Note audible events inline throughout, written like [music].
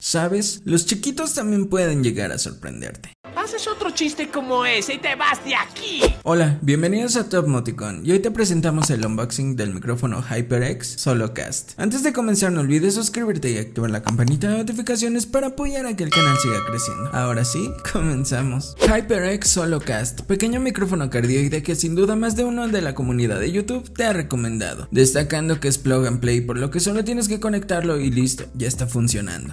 ¿Sabes? Los chiquitos también pueden llegar a sorprenderte haces otro chiste como ese y te vas de aquí. Hola, bienvenidos a Topmoticon y hoy te presentamos el unboxing del micrófono HyperX Solocast. Antes de comenzar no olvides suscribirte y activar la campanita de notificaciones para apoyar a que el canal siga creciendo. Ahora sí, [laughs] comenzamos. HyperX Solocast, pequeño micrófono cardioide que sin duda más de uno de la comunidad de YouTube te ha recomendado, destacando que es plug and play por lo que solo tienes que conectarlo y listo, ya está funcionando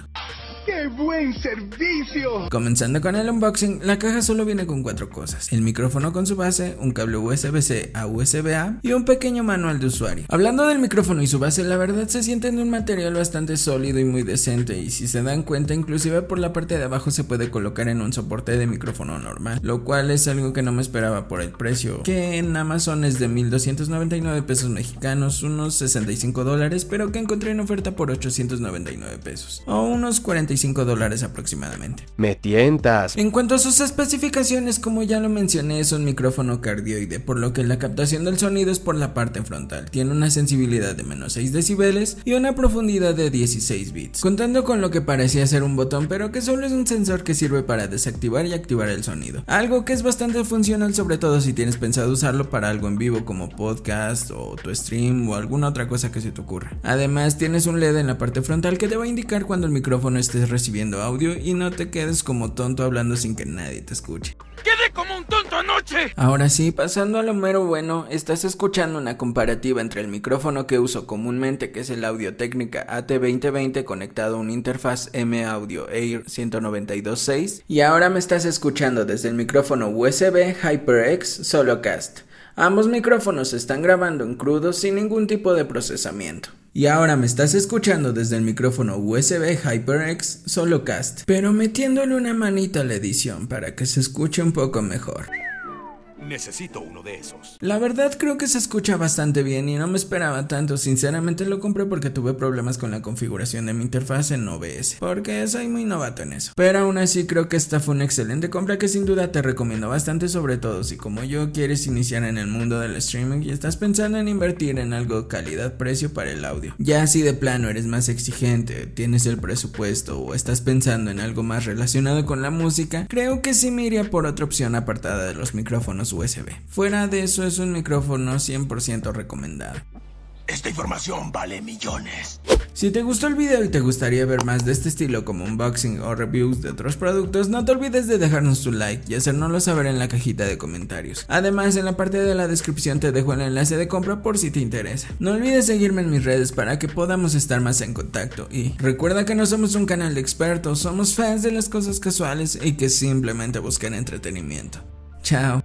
buen servicio! Comenzando con el unboxing, la caja solo viene con cuatro cosas. El micrófono con su base, un cable USB-C a USB-A y un pequeño manual de usuario. Hablando del micrófono y su base, la verdad se sienten de un material bastante sólido y muy decente y si se dan cuenta, inclusive por la parte de abajo se puede colocar en un soporte de micrófono normal, lo cual es algo que no me esperaba por el precio, que en Amazon es de 1299 pesos mexicanos, unos 65 dólares, pero que encontré en oferta por 899 pesos o unos 45 5 dólares aproximadamente. Me tientas. En cuanto a sus especificaciones, como ya lo mencioné, es un micrófono cardioide, por lo que la captación del sonido es por la parte frontal. Tiene una sensibilidad de menos 6 decibeles y una profundidad de 16 bits, contando con lo que parecía ser un botón, pero que solo es un sensor que sirve para desactivar y activar el sonido. Algo que es bastante funcional, sobre todo si tienes pensado usarlo para algo en vivo como podcast o tu stream o alguna otra cosa que se te ocurra. Además, tienes un LED en la parte frontal que te va a indicar cuando el micrófono esté recibiendo audio y no te quedes como tonto hablando sin que nadie te escuche. ¡Quedé como un tonto anoche! Ahora sí, pasando a lo mero bueno, estás escuchando una comparativa entre el micrófono que uso comúnmente, que es el Audio Técnica AT2020 conectado a una interfaz M Audio Air 192.6, y ahora me estás escuchando desde el micrófono USB HyperX SoloCast. Ambos micrófonos están grabando en crudo sin ningún tipo de procesamiento. Y ahora me estás escuchando desde el micrófono USB HyperX Solocast, pero metiéndole una manita a la edición para que se escuche un poco mejor. Necesito uno de esos. La verdad creo que se escucha bastante bien y no me esperaba tanto. Sinceramente lo compré porque tuve problemas con la configuración de mi interfaz en OBS. Porque soy muy novato en eso. Pero aún así creo que esta fue una excelente compra que sin duda te recomiendo bastante. Sobre todo si como yo quieres iniciar en el mundo del streaming y estás pensando en invertir en algo calidad-precio para el audio. Ya si de plano eres más exigente, tienes el presupuesto o estás pensando en algo más relacionado con la música. Creo que sí me iría por otra opción apartada de los micrófonos USB. Fuera de eso es un micrófono 100% recomendado. Esta información vale millones. Si te gustó el video y te gustaría ver más de este estilo como unboxing o reviews de otros productos, no te olvides de dejarnos tu like y hacernoslo saber en la cajita de comentarios. Además, en la parte de la descripción te dejo el enlace de compra por si te interesa. No olvides seguirme en mis redes para que podamos estar más en contacto y recuerda que no somos un canal de expertos, somos fans de las cosas casuales y que simplemente buscan entretenimiento. Chao.